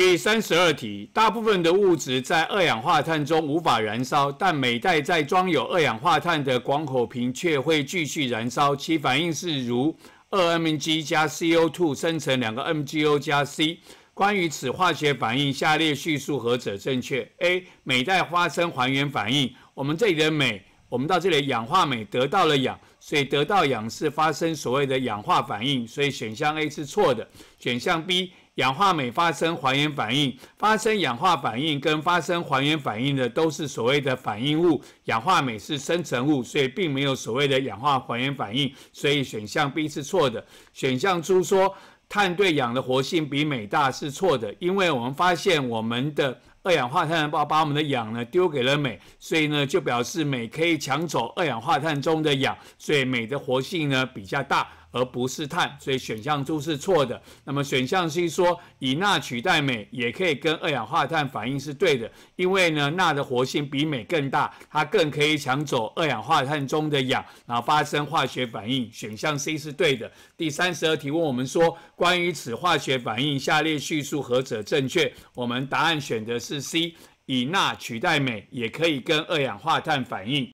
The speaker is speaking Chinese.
第三十二题，大部分的物质在二氧化碳中无法燃烧，但每袋在装有二氧化碳的广口瓶却会继续燃烧，其反应是如 2Mg 加 CO2 生成两个 MgO 加 C。关于此化学反应，下列叙述何者正确？A. 每袋发生还原反应。我们这里的镁，我们到这里氧化镁得到了氧，所以得到氧是发生所谓的氧化反应，所以选项 A 是错的。选项 B。氧化镁发生还原反应，发生氧化反应跟发生还原反应的都是所谓的反应物，氧化镁是生成物，所以并没有所谓的氧化还原反应，所以选项 B 是错的。选项 C 说碳对氧的活性比镁大是错的，因为我们发现我们的二氧化碳把把我们的氧呢丢给了镁，所以呢就表示镁可以抢走二氧化碳中的氧，所以镁的活性呢比较大。而不是碳，所以选项就是错的。那么选项 C 说以钠取代镁也可以跟二氧化碳反应，是对的。因为呢钠的活性比镁更大，它更可以抢走二氧化碳中的氧，然后发生化学反应。选项 C 是对的。第三十题问我们说关于此化学反应，下列叙述何者正确？我们答案选的是 C，以钠取代镁也可以跟二氧化碳反应。